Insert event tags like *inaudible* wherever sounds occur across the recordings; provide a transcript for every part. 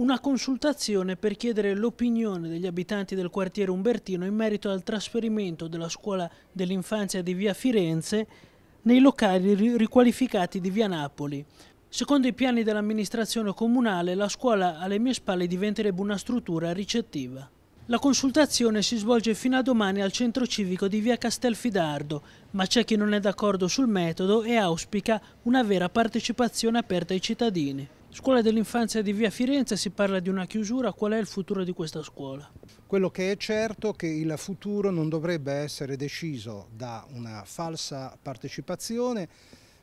una consultazione per chiedere l'opinione degli abitanti del quartiere Umbertino in merito al trasferimento della scuola dell'infanzia di via Firenze nei locali riqualificati di via Napoli. Secondo i piani dell'amministrazione comunale, la scuola alle mie spalle diventerebbe una struttura ricettiva. La consultazione si svolge fino a domani al centro civico di via Castelfidardo, ma c'è chi non è d'accordo sul metodo e auspica una vera partecipazione aperta ai cittadini. Scuola dell'infanzia di via Firenze, si parla di una chiusura, qual è il futuro di questa scuola? Quello che è certo è che il futuro non dovrebbe essere deciso da una falsa partecipazione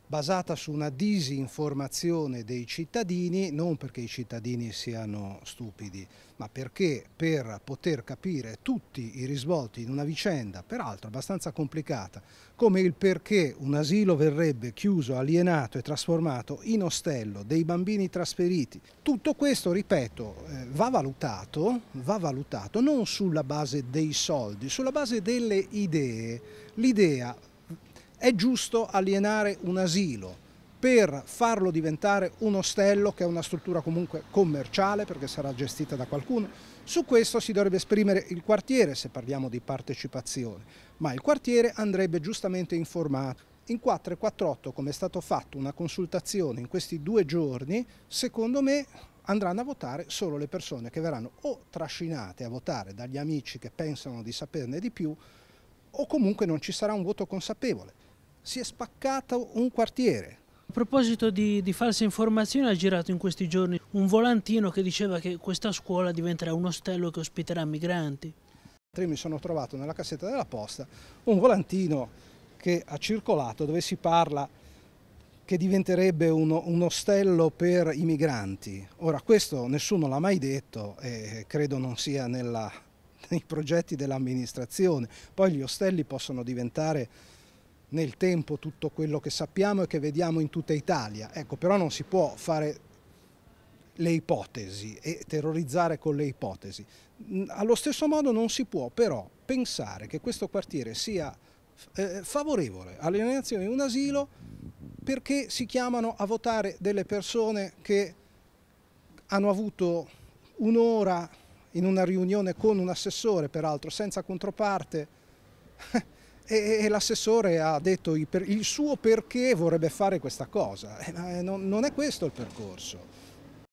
basata su una disinformazione dei cittadini, non perché i cittadini siano stupidi, ma perché per poter capire tutti i risvolti in una vicenda, peraltro abbastanza complicata, come il perché un asilo verrebbe chiuso, alienato e trasformato in ostello dei bambini trasferiti, tutto questo, ripeto, eh, va valutato, va valutato non sulla base dei soldi, sulla base delle idee. L'idea è giusto alienare un asilo per farlo diventare un ostello che è una struttura comunque commerciale perché sarà gestita da qualcuno. Su questo si dovrebbe esprimere il quartiere se parliamo di partecipazione, ma il quartiere andrebbe giustamente informato. In 448, come è stato fatto una consultazione in questi due giorni, secondo me andranno a votare solo le persone che verranno o trascinate a votare dagli amici che pensano di saperne di più o comunque non ci sarà un voto consapevole si è spaccato un quartiere. A proposito di, di false informazioni, ha girato in questi giorni un volantino che diceva che questa scuola diventerà un ostello che ospiterà migranti. Mi sono trovato nella cassetta della posta un volantino che ha circolato dove si parla che diventerebbe uno, un ostello per i migranti. Ora questo nessuno l'ha mai detto e credo non sia nella, *laughs* nei progetti dell'amministrazione. Poi gli ostelli possono diventare nel tempo tutto quello che sappiamo e che vediamo in tutta Italia. Ecco, però non si può fare le ipotesi e terrorizzare con le ipotesi. Allo stesso modo non si può però pensare che questo quartiere sia eh, favorevole all'alienazione di un asilo perché si chiamano a votare delle persone che hanno avuto un'ora in una riunione con un assessore, peraltro senza controparte, *laughs* e, e l'assessore ha detto il, per, il, suo perché vorrebbe fare questa cosa, eh, eh non, non è questo il percorso.